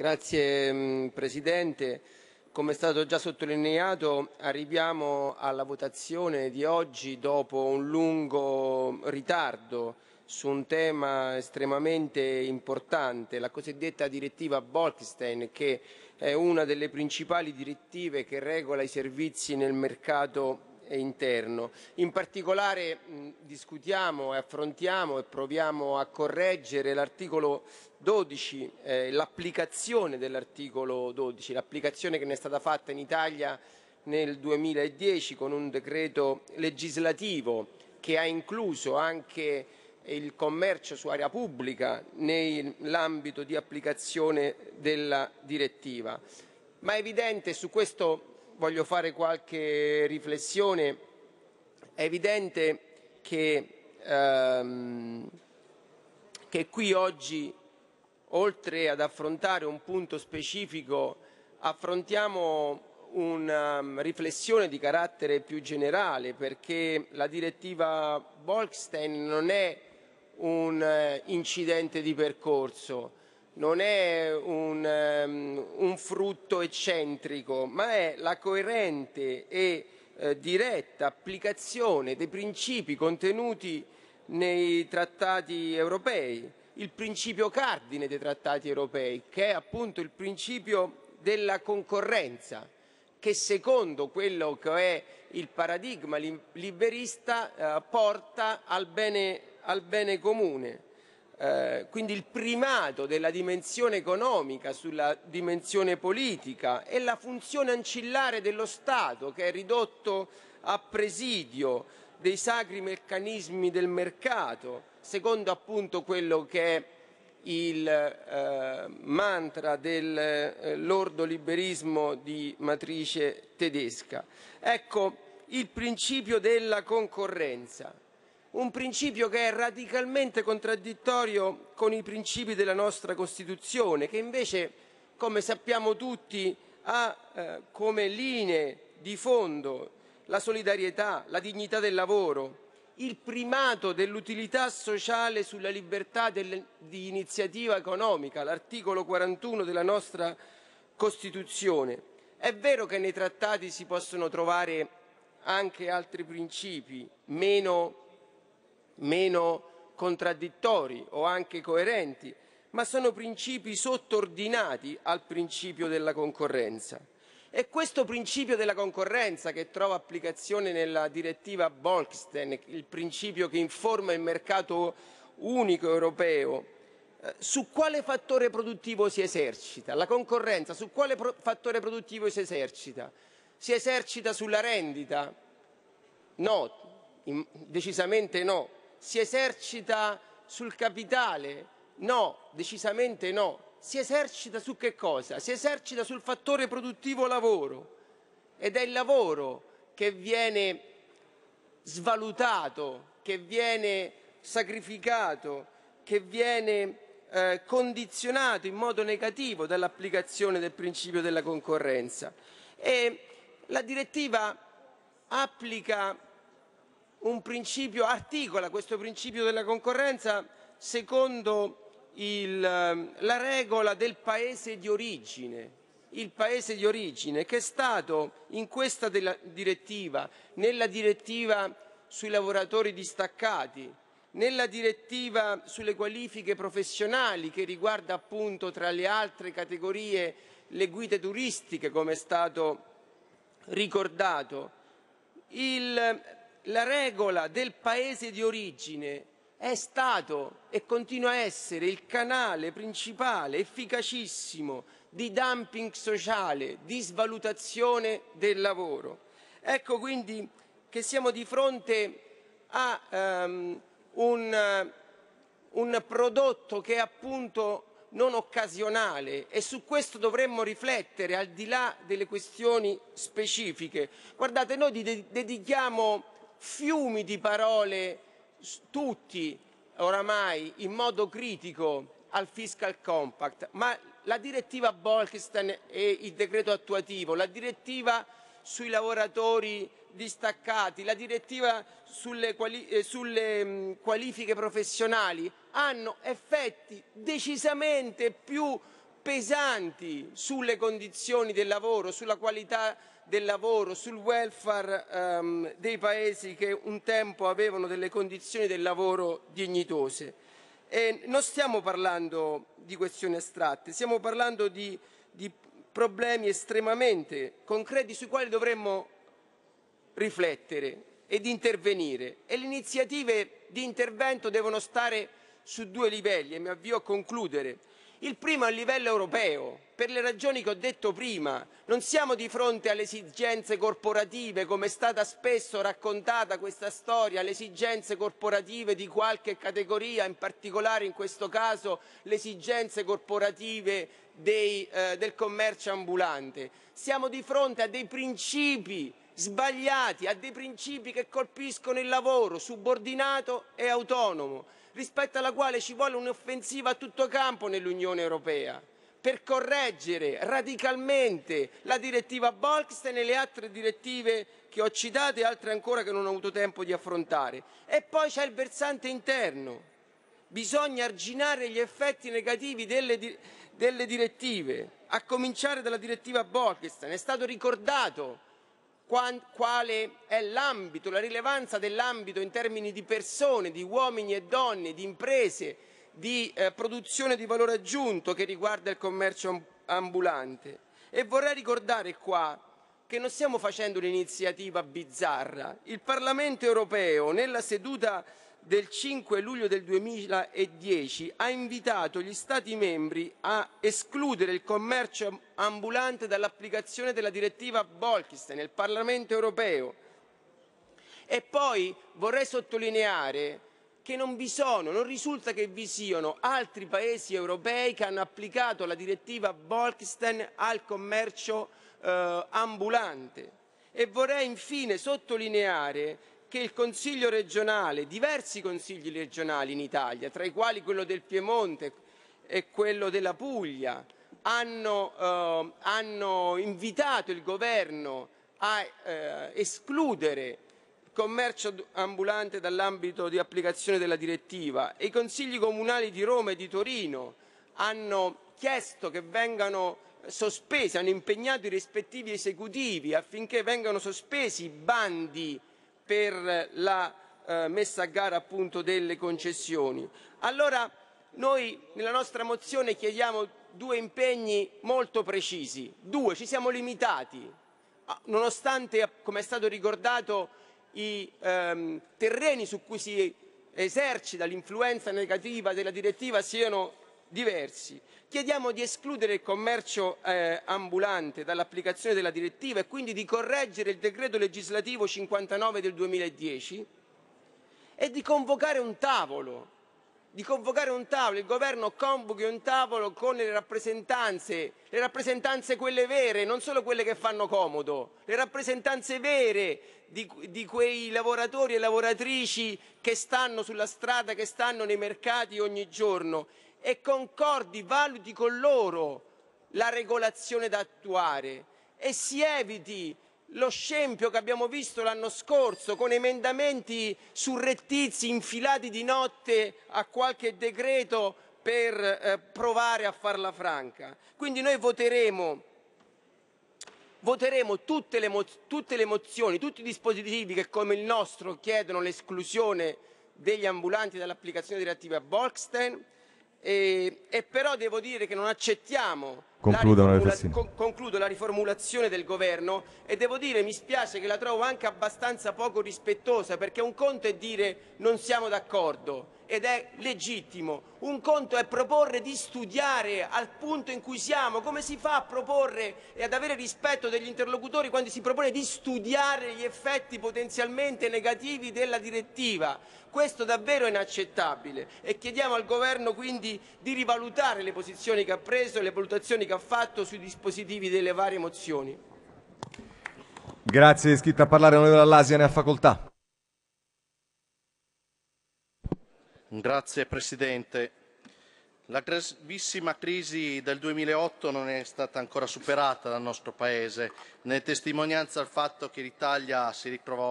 Grazie mm, Presidente. Come è stato già sottolineato, arriviamo alla votazione di oggi dopo un lungo ritardo su un tema estremamente importante, la cosiddetta direttiva Bolkestein, che è una delle principali direttive che regola i servizi nel mercato e interno. In particolare discutiamo e affrontiamo e proviamo a correggere l'articolo 12, eh, l'applicazione dell'articolo 12, l'applicazione che ne è stata fatta in Italia nel 2010 con un decreto legislativo che ha incluso anche il commercio su area pubblica nell'ambito di applicazione della direttiva. Ma è evidente, su questo voglio fare qualche riflessione. È evidente che, ehm, che qui oggi, oltre ad affrontare un punto specifico, affrontiamo una mm, riflessione di carattere più generale perché la direttiva Bolkestein non è un eh, incidente di percorso, non è un, um, un frutto eccentrico, ma è la coerente e eh, diretta applicazione dei principi contenuti nei trattati europei, il principio cardine dei trattati europei, che è appunto il principio della concorrenza, che secondo quello che è il paradigma liberista eh, porta al bene, al bene comune. Eh, quindi il primato della dimensione economica sulla dimensione politica e la funzione ancillare dello Stato che è ridotto a presidio dei sacri meccanismi del mercato, secondo appunto quello che è il eh, mantra del eh, lordo liberismo di matrice tedesca. Ecco il principio della concorrenza un principio che è radicalmente contraddittorio con i principi della nostra Costituzione, che invece, come sappiamo tutti, ha eh, come linee di fondo la solidarietà, la dignità del lavoro, il primato dell'utilità sociale sulla libertà del, di iniziativa economica, l'articolo 41 della nostra Costituzione. È vero che nei trattati si possono trovare anche altri principi meno meno contraddittori o anche coerenti, ma sono principi sottordinati al principio della concorrenza. E questo principio della concorrenza che trova applicazione nella direttiva Bolkestein, il principio che informa il mercato unico europeo, eh, su quale fattore produttivo si esercita? La concorrenza su quale pro fattore produttivo si esercita? Si esercita sulla rendita? No, decisamente no si esercita sul capitale? No, decisamente no. Si esercita su che cosa? Si esercita sul fattore produttivo lavoro ed è il lavoro che viene svalutato, che viene sacrificato, che viene eh, condizionato in modo negativo dall'applicazione del principio della concorrenza. E la direttiva applica un principio, articola questo principio della concorrenza secondo il, ehm, la regola del paese di origine, il paese di origine che è stato in questa direttiva, nella direttiva sui lavoratori distaccati, nella direttiva sulle qualifiche professionali che riguarda appunto tra le altre categorie le guide turistiche come è stato ricordato, il la regola del paese di origine è stato e continua a essere il canale principale, efficacissimo, di dumping sociale, di svalutazione del lavoro. Ecco quindi che siamo di fronte a ehm, un, un prodotto che è appunto non occasionale e su questo dovremmo riflettere al di là delle questioni specifiche. Guardate, noi dedichiamo fiumi di parole tutti oramai in modo critico al fiscal compact, ma la direttiva Bolkestein e il decreto attuativo, la direttiva sui lavoratori distaccati, la direttiva sulle, quali eh, sulle mm, qualifiche professionali hanno effetti decisamente più pesanti sulle condizioni del lavoro, sulla qualità del lavoro, sul welfare ehm, dei paesi che un tempo avevano delle condizioni del lavoro dignitose. E non stiamo parlando di questioni astratte, stiamo parlando di, di problemi estremamente concreti sui quali dovremmo riflettere ed intervenire e le iniziative di intervento devono stare su due livelli e mi avvio a concludere il primo è a livello europeo, per le ragioni che ho detto prima. Non siamo di fronte alle esigenze corporative, come è stata spesso raccontata questa storia, le esigenze corporative di qualche categoria, in particolare in questo caso le esigenze corporative dei, eh, del commercio ambulante. Siamo di fronte a dei principi sbagliati, a dei principi che colpiscono il lavoro subordinato e autonomo, rispetto alla quale ci vuole un'offensiva a tutto campo nell'Unione Europea per correggere radicalmente la direttiva Bolkestein e le altre direttive che ho citato e altre ancora che non ho avuto tempo di affrontare. E poi c'è il versante interno. Bisogna arginare gli effetti negativi delle, delle direttive, a cominciare dalla direttiva Bolkestein. È stato ricordato quale è l'ambito, la rilevanza dell'ambito in termini di persone, di uomini e donne, di imprese, di eh, produzione di valore aggiunto che riguarda il commercio ambulante. E vorrei ricordare qua che non stiamo facendo un'iniziativa bizzarra. Il Parlamento europeo, nella seduta del 5 luglio del 2010 ha invitato gli Stati membri a escludere il commercio ambulante dall'applicazione della direttiva Bolkestein. Il Parlamento europeo e poi vorrei sottolineare che non vi sono, non risulta che vi siano altri paesi europei che hanno applicato la direttiva Bolkestein al commercio eh, ambulante. E vorrei infine sottolineare che il Consiglio regionale, diversi consigli regionali in Italia, tra i quali quello del Piemonte e quello della Puglia, hanno, eh, hanno invitato il governo a eh, escludere il commercio ambulante dall'ambito di applicazione della direttiva e i consigli comunali di Roma e di Torino hanno chiesto che vengano sospesi, hanno impegnato i rispettivi esecutivi affinché vengano sospesi i bandi per la eh, messa a gara appunto delle concessioni. Allora noi nella nostra mozione chiediamo due impegni molto precisi, due, ci siamo limitati, ah, nonostante, come è stato ricordato, i ehm, terreni su cui si esercita l'influenza negativa della direttiva siano diversi. Chiediamo di escludere il commercio eh, ambulante dall'applicazione della direttiva e quindi di correggere il decreto legislativo 59 del 2010 e di convocare un tavolo. Di convocare un tavolo, il governo convochi un tavolo con le rappresentanze, le rappresentanze quelle vere, non solo quelle che fanno comodo, le rappresentanze vere di, di quei lavoratori e lavoratrici che stanno sulla strada, che stanno nei mercati ogni giorno e concordi, valuti con loro la regolazione da attuare e si eviti lo scempio che abbiamo visto l'anno scorso con emendamenti surrettizi infilati di notte a qualche decreto per eh, provare a farla franca. Quindi noi voteremo, voteremo tutte, le tutte le mozioni, tutti i dispositivi che come il nostro chiedono l'esclusione degli ambulanti dall'applicazione direttiva Bolkestein e, e però devo dire che non accettiamo Concludo, la riformula- con- concludo la riformulazione del governo e devo dire mi spiace che la trovo anche abbastanza poco rispettosa perché un conto è dire non siamo d'accordo ed è legittimo. Un conto è proporre di studiare al punto in cui siamo. Come si fa a proporre e ad avere rispetto degli interlocutori quando si propone di studiare gli effetti potenzialmente negativi della direttiva? Questo davvero è inaccettabile e chiediamo al Governo quindi di rivalutare le posizioni che ha preso e le valutazioni che ha fatto sui dispositivi delle varie mozioni. Grazie, è iscritta a parlare l'onorevole Allasia, ne ha facoltà. Grazie Presidente. La gravissima crisi del 2008 non è stata ancora superata dal nostro Paese, ne è testimonianza il fatto che l'Italia si ritrova